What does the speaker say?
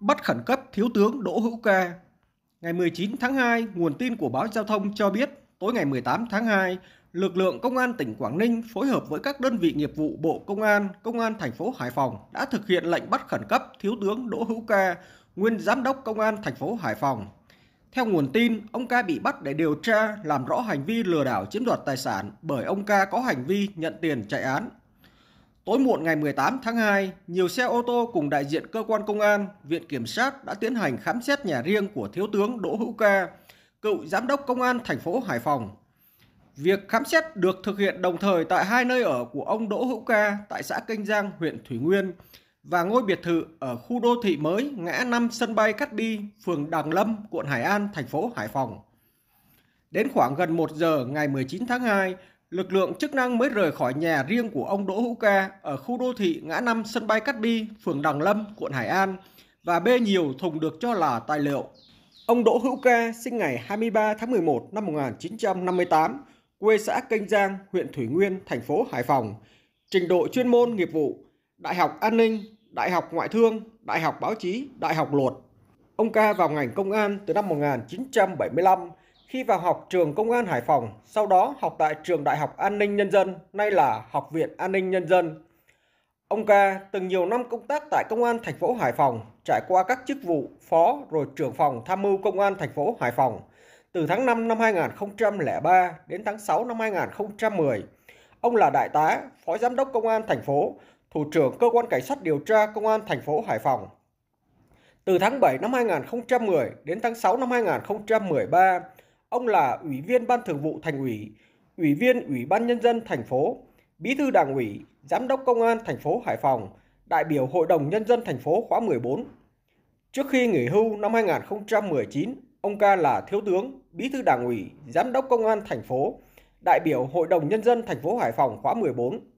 bắt khẩn cấp Thiếu tướng Đỗ Hữu Ca. Ngày 19 tháng 2, nguồn tin của báo Giao thông cho biết tối ngày 18 tháng 2, lực lượng công an tỉnh Quảng Ninh phối hợp với các đơn vị nghiệp vụ Bộ Công an, Công an thành phố Hải Phòng đã thực hiện lệnh bắt khẩn cấp Thiếu tướng Đỗ Hữu Ca, nguyên giám đốc Công an thành phố Hải Phòng. Theo nguồn tin, ông Ca bị bắt để điều tra làm rõ hành vi lừa đảo chiếm đoạt tài sản bởi ông Ca có hành vi nhận tiền chạy án Tối muộn ngày 18 tháng 2, nhiều xe ô tô cùng đại diện cơ quan công an, viện kiểm sát đã tiến hành khám xét nhà riêng của thiếu tướng Đỗ Hữu Ca, cựu giám đốc công an thành phố Hải Phòng. Việc khám xét được thực hiện đồng thời tại hai nơi ở của ông Đỗ Hữu Ca tại xã Kênh Giang, huyện Thủy Nguyên và ngôi biệt thự ở khu đô thị mới ngã 5 sân bay Cát Bi, phường Đàng Lâm, quận Hải An, thành phố Hải Phòng. Đến khoảng gần 1 giờ ngày 19 tháng 2, lực lượng chức năng mới rời khỏi nhà riêng của ông Đỗ Hữu Ca ở khu đô thị ngã năm sân bay Cát Bi, phường Đằng Lâm, quận Hải An và bê nhiều thùng được cho là tài liệu. Ông Đỗ Hữu Ca sinh ngày 23 tháng 11 năm 1958, quê xã Kênh Giang, huyện Thủy Nguyên, thành phố Hải Phòng. Trình độ chuyên môn nghiệp vụ, Đại học An ninh, Đại học Ngoại thương, Đại học Báo chí, Đại học Luật. Ông Ca vào ngành công an từ năm 1975 khi vào học trường Công an Hải Phòng, sau đó học tại trường Đại học An ninh Nhân dân, nay là Học viện An ninh Nhân dân. Ông Ca từng nhiều năm công tác tại Công an thành phố Hải Phòng, trải qua các chức vụ phó rồi trưởng phòng tham mưu Công an thành phố Hải Phòng. Từ tháng 5 năm 2003 đến tháng 6 năm 2010, ông là đại tá, phó giám đốc Công an thành phố, thủ trưởng cơ quan cảnh sát điều tra Công an thành phố Hải Phòng. Từ tháng 7 năm 2010 đến tháng 6 năm 2013, ông là Ủy viên Ban Thường vụ Thành ủy, Ủy viên Ủy ban Nhân dân thành phố, Bí thư Đảng ủy, Giám đốc Công an thành phố Hải Phòng, đại biểu Hội đồng Nhân dân thành phố khóa 14. Trước khi nghỉ hưu năm 2019, ông ca là Thiếu tướng, Bí thư Đảng ủy, Giám đốc Công an thành phố, đại biểu Hội đồng Nhân dân thành phố Hải Phòng khóa 14.